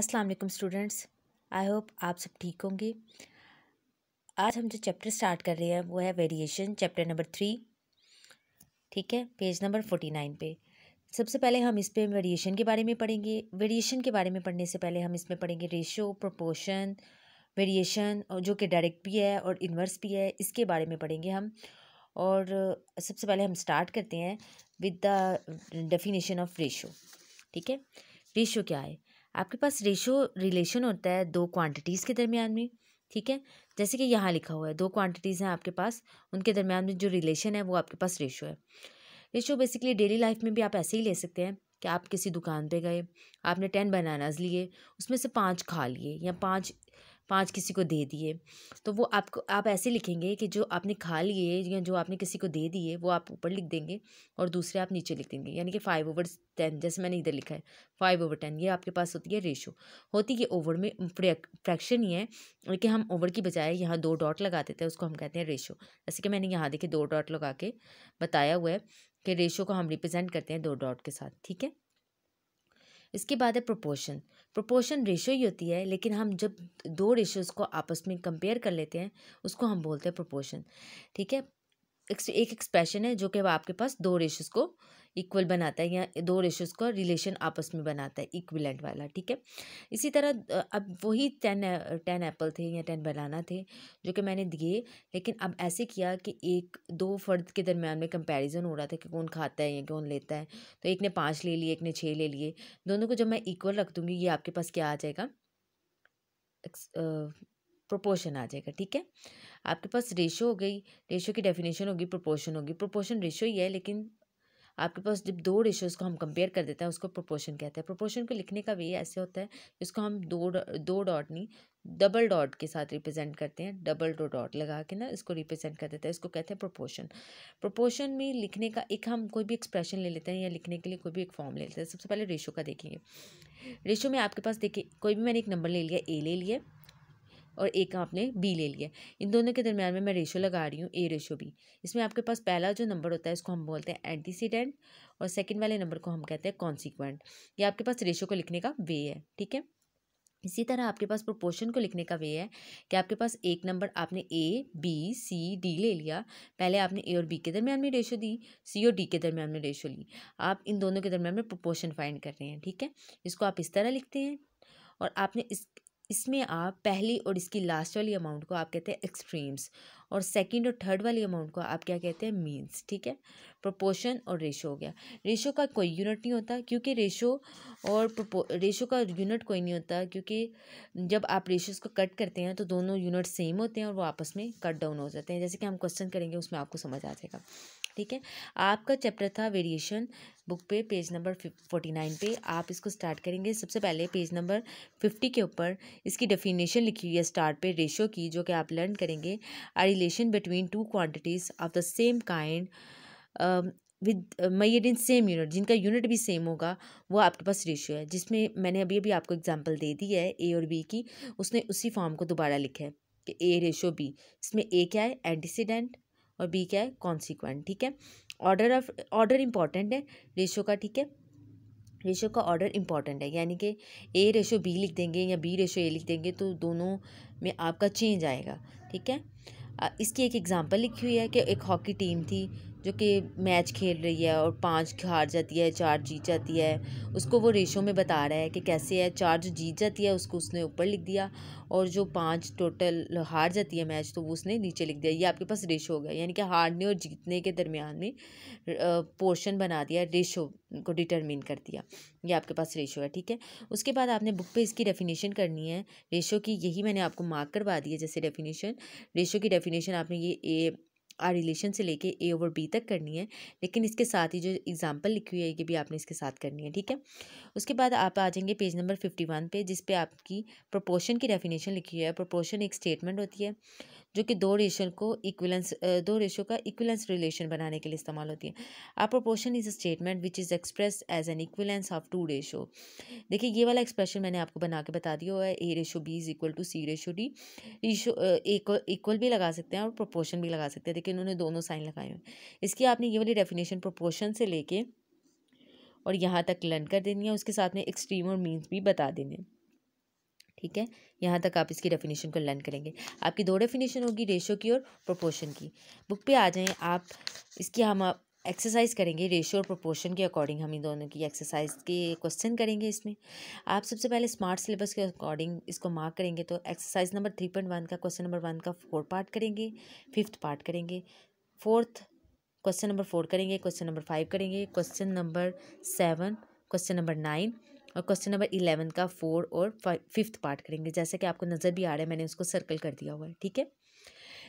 अस्सलाम वालेकुम students I hope आप सब ठीक होंगे आज हम जो चैप्टर स्टार्ट कर रहे हैं वो है वेरिएशन चैप्टर नंबर थ्री ठीक है पेज नंबर फोर्टी नाइन पे सबसे पहले हम इस पर वेरिएशन के बारे में पढ़ेंगे वेरिएशन के बारे में पढ़ने से पहले हम इसमें पढ़ेंगे रेशो प्रोपोर्शन वेरिएशन और जो कि डायरेक्ट भी है और इन्वर्स भी है इसके बारे में पढ़ेंगे हम और सबसे पहले हम स्टार्ट करते हैं with the definition of ratio ठीक है रेशो क्या है आपके पास रेशो रिलेशन होता है दो क्वांटिटीज़ के दरमियान में ठीक है जैसे कि यहाँ लिखा हुआ है दो क्वांटिटीज़ हैं आपके पास उनके दरमियान में जो रिलेशन है वो आपके पास रेशो है रेशो बेसिकली डेली लाइफ में भी आप ऐसे ही ले सकते हैं कि आप किसी दुकान पे गए आपने टेन बनानाज लिए उसमें से पाँच खा लिए या पाँच पाँच किसी को दे दिए तो वो आपको आप ऐसे लिखेंगे कि जो आपने खा लिए या जो आपने किसी को दे दिए वो आप ऊपर लिख देंगे और दूसरे आप नीचे लिख देंगे यानी कि फाइव ओवर टेन जैसे मैंने इधर लिखा है फाइव ओवर टेन ये आपके पास होती है रेशो होती है ओवर में फ्रैक्शन ही है कि हम ओवर की बजाय यहाँ दो डॉट लगा देते हैं उसको हम कहते हैं रेशो जैसे कि मैंने यहाँ देखे दो डॉट लगा के बताया हुआ है कि रेशो को हम रिप्रेजेंट करते हैं दो डॉट के साथ ठीक है इसके बाद है प्रोपोर्शन प्रोपोर्शन रेशो ही होती है लेकिन हम जब दो रेशोज़ को आपस में कंपेयर कर लेते हैं उसको हम बोलते हैं प्रोपोर्शन ठीक है एक एक्सप्रेशन है जो कि आपके पास दो रेशोज़ को इक्वल बनाता है या दो रेशोज़ का रिलेशन आपस में बनाता है इक्विलेंट वाला ठीक है इसी तरह अब वही टेन टेन एप्पल थे या टेन बनाना थे जो कि मैंने दिए लेकिन अब ऐसे किया कि एक दो फर्द के दरमियान में कंपैरिजन हो रहा था कि कौन खाता है या कौन लेता है तो एक ने पाँच ले लिए एक ने छः ले लिए दोनों को जब मैं इक्वल रख दूँगी ये आपके पास क्या आ जाएगा प्रोपोर्शन आ जाएगा ठीक है आपके पास रेशो हो गई रेशो की डेफिनेशन होगी प्रोपोर्शन होगी प्रोपोर्शन रेशो ही है लेकिन आपके पास जब दो रेशोज़ को हम कंपेयर कर देते हैं उसको प्रोपोर्शन कहते हैं प्रोपोर्शन को लिखने का वे ऐसे होता है इसको हम दो दो डॉट नहीं डबल डॉट के साथ रिप्रेजेंट करते हैं डबल डो डॉट लगा के ना इसको रिप्रेजेंट कर देते हैं इसको कहते हैं प्रोपोर्शन प्रोपोर्शन में लिखने का एक हम कोई भी एक्सप्रेशन ले लेते हैं या लिखने के लिए कोई भी एक फॉर्म ले लेते हैं सबसे पहले रेशो का देखेंगे रेशो में आपके पास देखिए कोई भी मैंने एक नंबर ले लिया ए ले लिया और एक आपने बी ले लिया इन दोनों के दरमियान में मैं रेशो लगा रही हूँ ए रेशो बी इसमें आपके पास पहला जो नंबर होता है इसको हम बोलते हैं एंटीसीडेंट और सेकेंड वाले नंबर को हम कहते हैं कॉन्सिक्वेंट ये आपके पास रेशो को लिखने का वे है ठीक है इसी तरह आपके पास प्रोपोर्शन को लिखने का वे है कि आपके पास एक नंबर आपने ए बी सी डी ले लिया पहले आपने ए और बी के दरमियान में रेशो दी सी और डी के दरमियान में रेशो ली आप इन दोनों के दरमियान में प्रोपोर्शन फाइंड कर रहे हैं ठीक है इसको आप इस तरह लिखते हैं और आपने इस इसमें आप पहली और इसकी लास्ट वाली अमाउंट को आप कहते हैं एक्सट्रीम्स और सेकंड और थर्ड वाली अमाउंट को आप क्या कहते हैं मीन्स ठीक है प्रोपोर्शन और रेशो हो गया रेशो का कोई यूनिट नहीं होता क्योंकि रेशो और प्रपो रेशो का यूनिट कोई नहीं होता क्योंकि जब आप रेशोज़ को कट करते हैं तो दोनों यूनिट सेम होते हैं और वो आपस में कट डाउन हो जाते हैं जैसे कि हम क्वेश्चन करेंगे उसमें आपको समझ आ जाएगा ठीक है आपका चैप्टर था वेरिएशन बुक पे पेज नंबर फोर्टी नाइन पे आप इसको स्टार्ट करेंगे सबसे पहले पेज नंबर फिफ्टी के ऊपर इसकी डेफिनेशन लिखी हुई है स्टार्ट पे रेशो की जो कि आप लर्न करेंगे uh relation between two quantities of the same kind with made in same unit जिनका यूनिट भी सेम होगा वो आपके पास रेशियो है जिसमें मैंने अभी अभी आपको एग्ज़ाम्पल दे दी है ए और बी की उसने उसी फॉर्म को दोबारा लिखा है कि ए रेशो बी इसमें ए क्या है एंटीसीडेंट और बी क्या है कॉन्सिक्वेंट ठीक है ऑर्डर ऑफ ऑर्डर इंपॉर्टेंट है रेशो का ठीक है रेशो का ऑर्डर इंपॉर्टेंट है यानी कि ए रेशो बी लिख देंगे या बी रेशो ए लिख देंगे तो दोनों में आपका चेंज आएगा ठीक है इसकी एक एग्ज़ाम्पल लिखी हुई है कि एक हॉकी टीम थी जो कि मैच खेल रही है और पाँच हार जाती है चार जीत जाती है उसको वो रेशो में बता रहा है कि कैसे है चार जो जीत जाती है उसको उसने ऊपर लिख दिया और जो पाँच टोटल हार जाती है मैच तो वो उसने नीचे लिख दिया ये आपके पास रेशो हो गया यानी कि हारने और जीतने के दरमियान में पोर्शन बना दिया रेशो को डिटरमिन कर दिया ये आपके पास रेशो है ठीक है उसके बाद आपने बुक पे इसकी डेफिनेशन करनी है रेशो की यही मैंने आपको मार्क करवा दी है जैसे डेफिनेशन रेशो की डेफिनेशन आपने ये ए आर रिलेशन से लेके ए ओवर बी तक करनी है लेकिन इसके साथ ही जो एग्जांपल लिखी हुई है ये भी आपने इसके साथ करनी है ठीक है उसके बाद आप आ जाएंगे पेज नंबर फिफ्टी वन पे जिसपे आपकी प्रोपोर्शन की डेफिनेशन लिखी हुई है प्रोपोर्शन एक स्टेटमेंट होती है जो कि दो रेशो को इक्विलेंस दो रेशो का इक्विलेंस रिलेशन बनाने के लिए इस्तेमाल होती है uh proportion is a statement which is express as an equivalence of two ratio देखिए ये वाला एक्सप्रेशन मैंने आपको बना के बता दिया हुआ है A ratio B is equal to C ratio D ratio equal भी लगा सकते हैं और प्रोपोर्शन भी लगा सकते हैं देखिए इन्होंने दोनों साइन लगाए हुए हैं इसकी आपने ये वाली डेफिनेशन प्रोपोर्शन से लेके और यहाँ तक लर्न कर देनी है उसके साथ में एक्सट्रीम और मीन्स भी बता देने हैं ठीक है यहाँ तक आप इसकी डेफिनेशन को लर्न करेंगे आपकी दो डेफिनेशन होगी रेशो की और प्रोपोर्शन की बुक पे आ जाएं आप इसकी हम एक्सरसाइज करेंगे रेशो और प्रोपोर्शन के अकॉर्डिंग हम इन दोनों की एक्सरसाइज के क्वेश्चन करेंगे इसमें आप सबसे पहले स्मार्ट सिलेबस के अकॉर्डिंग इसको मार्क करेंगे तो exercise number three point one का क्वेश्चन नंबर वन का फोर पार्ट करेंगे फिफ्थ पार्ट करेंगे फोर्थ क्वेश्चन नंबर फोर करेंगे क्वेश्चन नंबर फाइव करेंगे question number seven question number nine और क्वेश्चन नंबर इलेवन का फोर और फिफ्थ पार्ट करेंगे जैसे कि आपको नज़र भी आ रहा है मैंने उसको सर्कल कर दिया हुआ है ठीक है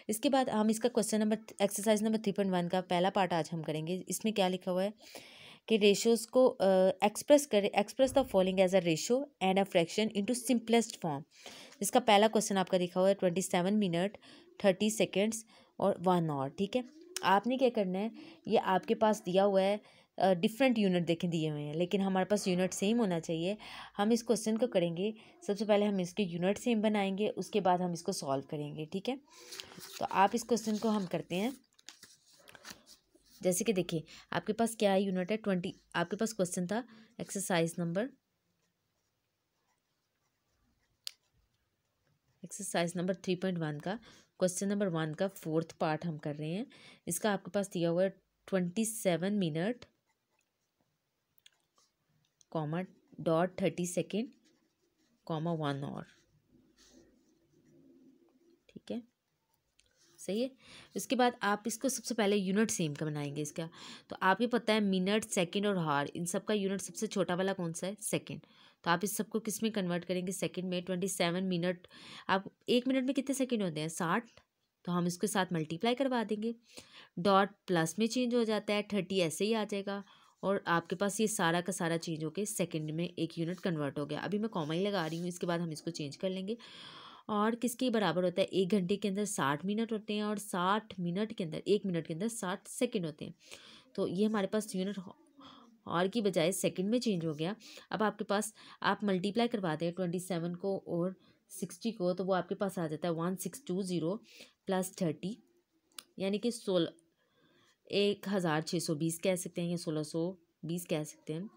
इसके बाद हम इसका question number exercise number three point one का पहला पार्ट आज हम करेंगे इसमें क्या लिखा हुआ है कि रेशोज़ को एक्सप्रेस करें express the following as a ratio and a fraction into simplest form इसका पहला क्वेश्चन आपका लिखा हुआ है twenty seven minute thirty seconds और वन आवर ठीक है आपने क्या करना है ये आपके पास दिया हुआ है डिफरेंट यूनिट देखें दिए हुए हैं लेकिन हमारे पास यूनिट सेम होना चाहिए हम इस क्वेश्चन को करेंगे सबसे पहले हम इसके यूनिट सेम बनाएंगे उसके बाद हम इसको सॉल्व करेंगे ठीक है तो आप इस क्वेश्चन को हम करते हैं जैसे कि देखिए आपके पास क्या यूनिट है ट्वेंटी आपके पास क्वेश्चन था exercise number exercise number three point one का क्वेश्चन नंबर वन का फोर्थ पार्ट हम कर रहे हैं इसका आपके पास दिया हुआ है twenty seven minute comma dot thirty second comma one और ठीक है सही है उसके बाद आप इसको सबसे पहले यूनिट सेम का बनाएंगे इसका तो आप ये पता है मिनट सेकंड और हार इन सब का यूनिट सबसे छोटा वाला कौन सा है सेकंड तो आप इस सबको किस में कन्वर्ट करेंगे सेकंड में ट्वेंटी सेवन मिनट आप एक मिनट में कितने सेकंड होते हैं साठ तो हम इसके साथ मल्टीप्लाई करवा देंगे डॉट प्लस में चेंज हो जाता है थर्टी ऐसे ही आ जाएगा और आपके पास ये सारा का सारा चेंज होकर सेकेंड में एक यूनिट कन्वर्ट हो गया अभी मैं कॉमा ही लगा रही हूँ इसके बाद हम इसको चेंज कर लेंगे और किसके बराबर होता है एक घंटे के अंदर साठ मिनट होते हैं और साठ मिनट के अंदर एक मिनट के अंदर साठ सेकेंड होते हैं तो ये हमारे पास यूनिट और की बजाय सेकेंड में चेंज हो गया अब आपके पास आप मल्टीप्लाई करवा दें ट्वेंटी सेवन को और सिक्सटी को तो वो आपके पास आ जाता है one six two zero plus thirty यानी कि सोलह एक हज़ार छः सौ बीस कह सकते हैं या सोलह सौ बीस कह सकते हैं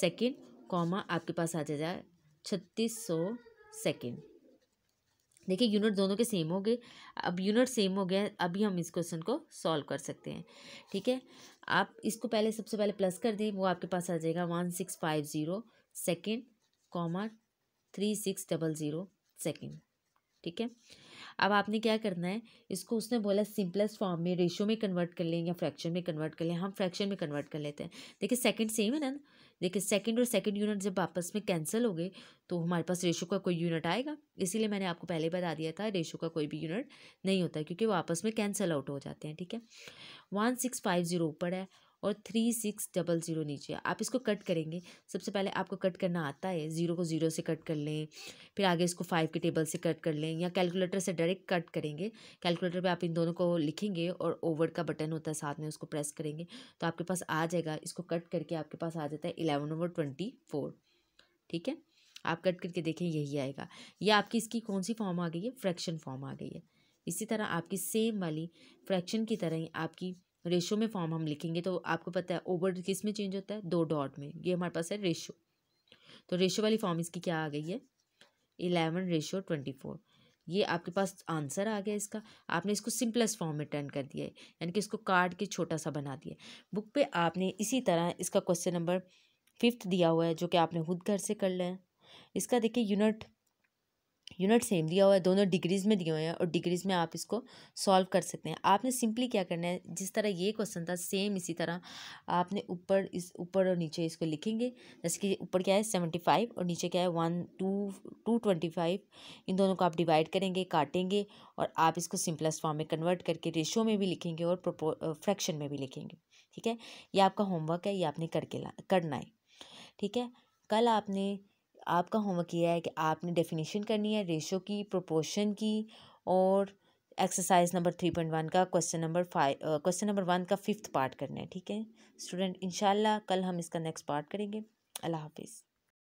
सेकेंड कॉमा आपके पास आ जाएगा छत्तीस सौ सेकेंड देखिए यूनिट दोनों के सेम हो गए अब यूनिट सेम हो गया अभी हम इस क्वेश्चन को सॉल्व कर सकते हैं ठीक है आप इसको पहले सबसे पहले प्लस कर दें वो आपके पास आ जाएगा one six five zero second comma three six double zero second ठीक है अब आपने क्या करना है इसको उसने बोला सिंपलेस्ट फॉर्म में रेशियो में कन्वर्ट कर लें या फ्रैक्शन में कन्वर्ट कर लें हम फ्रैक्शन में कन्वर्ट कर लेते हैं देखिए सेकंड सेम है ना देखिए सेकंड और सेकंड यूनिट जब आपस में कैंसिल हो गए तो हमारे पास रेशो का कोई यूनिट आएगा इसीलिए मैंने आपको पहले बता दिया था रेशो का कोई भी यूनिट नहीं होता क्योंकि वो आपस में कैंसिल आउट हो जाते हैं ठीक है वन सिक्स फाइव जीरो ऊपर है और थ्री सिक्स डबल ज़ीरो नीचे आप इसको कट करेंगे सबसे पहले आपको कट करना आता है ज़ीरो को ज़ीरो से कट कर लें फिर आगे इसको फाइव के टेबल से कट कर लें या कैलकुलेटर से डायरेक्ट कट करेंगे कैलकुलेटर पर आप इन दोनों को लिखेंगे और ओवर का बटन होता है साथ में उसको प्रेस करेंगे तो आपके पास आ जाएगा इसको कट करके आपके पास आ जाता है इलेवन ओवर ट्वेंटी फोर ठीक है आप कट करके देखें यही आएगा या आपकी इसकी कौन सी फॉर्म आ गई है फ्रैक्शन फॉर्म आ गई है इसी तरह आपकी सेम वाली फ्रैक्शन की तरह ही आपकी रेशो में फॉर्म हम लिखेंगे तो आपको पता है ओवर किस में चेंज होता है दो डॉट में ये हमारे पास है रेशो तो रेशो वाली फॉर्म इसकी क्या आ गई है इलेवन रेशो ट्वेंटी फोर ये आपके पास आंसर आ गया इसका आपने इसको सिंपलेस्ट फॉर्म में टर्न कर दिया है यानी कि इसको कार्ड के छोटा सा बना दिया बुक पे आपने इसी तरह इसका क्वेश्चन नंबर फिफ्थ दिया हुआ है जो कि आपने खुद घर से कर लें इसका देखिए यूनिट यूनिट सेम दिया हुआ है दोनों डिग्रीज़ में दिए हुए हैं और डिग्रीज़ में आप इसको सॉल्व कर सकते हैं आपने सिंपली क्या करना है जिस तरह ये क्वेश्चन था सेम इसी तरह आपने ऊपर इस ऊपर और नीचे इसको लिखेंगे जैसे कि ऊपर क्या है सेवेंटी फाइव और नीचे क्या है one two two twenty five इन दोनों को आप डिवाइड करेंगे काटेंगे और आप इसको सिंपलेस्ट फॉर्म में कन्वर्ट करके रेशो में भी लिखेंगे और फ्रैक्शन में भी लिखेंगे ठीक है ये आपका होमवर्क है ये आपने करके ला करना है ठीक है कल आपने आपका होमवर्क ये है कि आपने डेफिनेशन करनी है रेशो की प्रोपोर्शन की और exercise number three point one का question number five question number one का फिफ्थ पार्ट करना है ठीक है स्टूडेंट इनशाला कल हम इसका नेक्स्ट पार्ट करेंगे अल्लाह हाफिज़